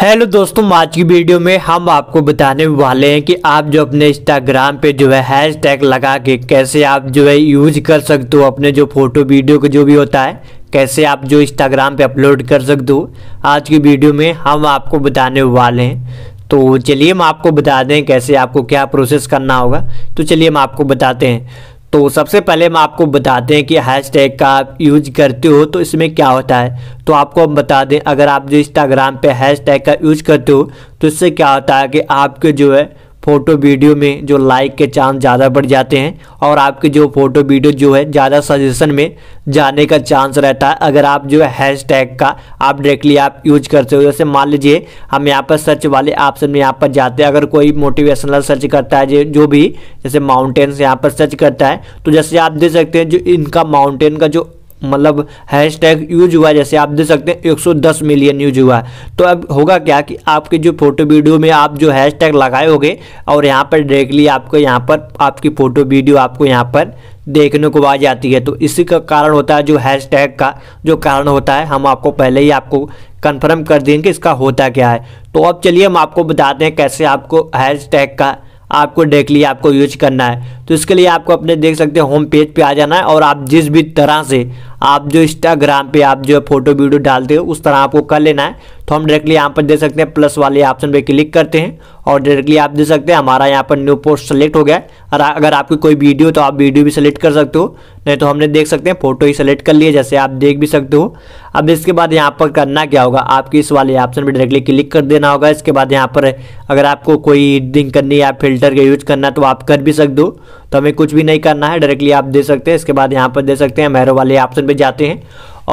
hello दोस्तों आज की वीडियो में हम आपको बताने वाले हैं कि आप जो अपने इंस्टाग्राम पे जो है हैश टैग लगा के कैसे आप जो है यूज कर सकते हो अपने जो फोटो वीडियो का जो भी होता है कैसे आप जो इंस्टाग्राम पे अपलोड कर सकते हो आज की वीडियो में हम आपको बताने वाले हैं तो चलिए हम आपको बता दें कैसे आपको क्या प्रोसेस करना होगा तो चलिए हम आपको बताते हैं तो सबसे पहले हम आपको बता दें कि हैशटैग का आप यूज करते हो तो इसमें क्या होता है तो आपको हम बता दें अगर आप जो इंस्टाग्राम पे हैशटैग का यूज करते हो तो इससे क्या होता है कि आपके जो है फ़ोटो वीडियो में जो लाइक के चांस ज़्यादा बढ़ जाते हैं और आपके जो फ़ोटो वीडियो जो है ज़्यादा सजेशन में जाने का चांस रहता है अगर आप जो है हैश टैग का आप डायरेक्टली आप यूज करते हो जैसे मान लीजिए हम यहाँ पर सर्च वाले ऑप्शन में यहाँ पर जाते हैं अगर कोई मोटिवेशनल सर्च करता है जो भी जैसे माउंटेन्स यहाँ पर सर्च करता है तो जैसे आप देख सकते हैं जो इनका माउंटेन का जो मतलब हैश टैग यूज हुआ जैसे आप देख सकते हैं 110 मिलियन यूज हुआ तो अब होगा क्या कि आपके जो फोटो वीडियो में आप जो हैश टैग लगाए होगे और यहाँ पर डायरेक्टली आपको यहाँ पर आपकी फ़ोटो वीडियो आपको यहाँ पर देखने को आ जाती है तो इसी का कारण होता है जो हैश टैग का जो कारण होता है हम आपको पहले ही आपको कन्फर्म कर देंगे कि इसका होता क्या है तो अब चलिए हम आपको बताते हैं कैसे आपको हैश टैग का आपको डायरेक्टली आपको यूज करना है तो इसके लिए आपको अपने देख सकते हैं होम पेज पे आ जाना है और आप जिस भी तरह से आप जो इंस्टाग्राम पे आप जो फोटो वीडियो डालते हो उस तरह आपको कर लेना है तो हम डायरेक्टली यहाँ पर देख सकते हैं प्लस वाले ऑप्शन पे क्लिक करते हैं और डायरेक्टली आप देख सकते हैं हमारा यहाँ पर न्यू पोस्ट सेलेक्ट हो गया है और अगर आपकी कोई वीडियो तो आप वीडियो भी सिलेक्ट कर सकते हो नहीं तो हमने देख सकते हैं फोटो ही सिलेक्ट कर लिए जैसे आप देख भी सकते हो अब इसके बाद यहाँ पर करना क्या होगा आपके इस वाले ऑप्शन पर डायरेक्टली क्लिक कर देना होगा इसके बाद यहाँ पर अगर आपको कोई एडिटिंग करनी या फिल्टर का यूज करना तो आप कर भी सकते हो तो हमें कुछ भी नहीं करना है डायरेक्टली आप दे सकते हैं इसके बाद यहाँ पर दे सकते हैं मैरो वाले ऑप्शन पे जाते हैं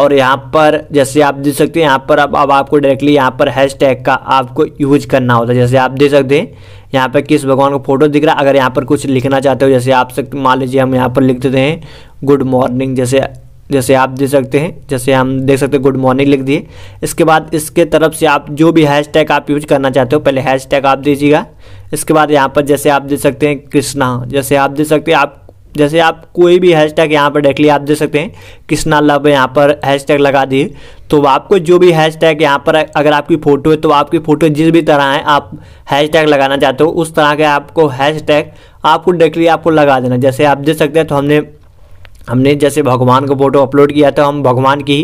और यहाँ पर जैसे आप दे सकते हैं यहाँ पर अब अब आपको डायरेक्टली यहाँ पर हैश टैग का आपको यूज करना होता है जैसे आप दे सकते हैं यहाँ पर किस भगवान का फोटो दिख रहा है अगर यहाँ पर कुछ लिखना चाहते हो जैसे आप सकते मान लीजिए हम यहाँ पर लिख देते हैं गुड मॉर्निंग जैसे जैसे आप दे सकते हैं जैसे हम देख सकते हैं गुड मॉर्निंग लिख दिए इसके बाद इसके तरफ से आप जो भी हैशटैग आप यूज करना चाहते हो पहले हैशटैग आप दीजिएगा इसके बाद यहाँ पर जैसे आप देख सकते हैं कृष्णा जैसे आप देख सकते हैं आप जैसे आप कोई भी हैश टैग यहाँ पर डायरेक्टली आप दे सकते हैं कृष्णा लव यहाँ पर हैश टैग लगा दिए तो आपको जो भी हैश टैग यहाँ पर अगर आपकी फ़ोटो है तो आपकी फ़ोटो जिस भी तरह है आप हैश टैग लगाना चाहते हो उस तरह के आपको हैश टैग आपको डायरेक्टली आपको लगा देना जैसे आप दे सकते हैं तो हमने हमने जैसे भगवान का फ़ोटो अपलोड किया था तो हम भगवान की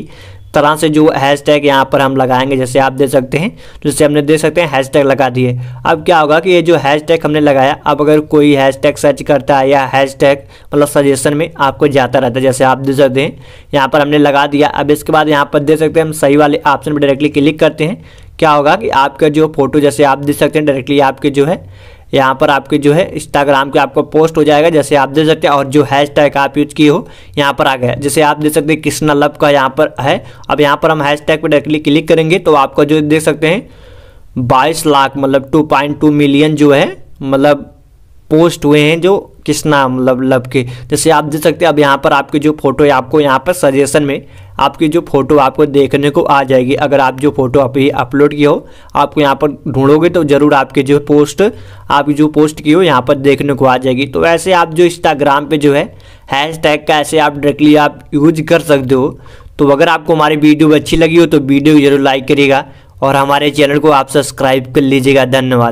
तरह से जो हैश टैग यहाँ पर हम लगाएंगे जैसे आप देख सकते हैं जैसे हमने देख सकते हैं हैश टैग लगा दिए अब क्या होगा कि ये जो हैश टैग हमने लगाया अब अगर कोई हैश टैग सर्च करता है या हैश टैग मतलब सजेशन में आपको जाता रहता है जैसे आप देख सकते हैं यहाँ पर हमने लगा दिया अब इसके बाद यहाँ पर देख सकते हैं हम सही वाले ऑप्शन पर डायरेक्टली क्लिक करते हैं क्या होगा कि आपका जो फोटो जैसे आप देख सकते हैं डायरेक्टली आपके जो है यहाँ पर आपके जो है इंस्टाग्राम के आपका पोस्ट हो जाएगा जैसे आप दे सकते हैं और जो हैश टैग आप यूज किए हो यहाँ पर आ गया जैसे आप देख सकते हैं कृष्णा लव का यहाँ पर है अब यहाँ पर हम हैश टैग पर डायरेक्टली क्लिक करेंगे तो आपका जो देख सकते हैं बाईस लाख मतलब टू पॉइंट टू मिलियन जो है मतलब पोस्ट हुए हैं जो कृष्णा मतलब लव के जैसे आप देख सकते हैं अब यहाँ पर आपकी जो फोटो है आपको यहाँ पर सजेशन में आपकी जो फोटो आपको देखने को आ जाएगी अगर आप जो फोटो अभी अपलोड की हो आपको यहाँ पर ढूंढोगे तो ज़रूर आपके जो पोस्ट आपकी जो पोस्ट की हो यहाँ पर देखने को आ जाएगी तो ऐसे आप जो इंस्टाग्राम पे जो है हैश टैग का ऐसे आप डायरेक्टली आप यूज कर सकते हो तो अगर आपको हमारी वीडियो अच्छी लगी हो तो वीडियो जरूर लाइक करिएगा और हमारे चैनल को आप सब्सक्राइब कर लीजिएगा धन्यवाद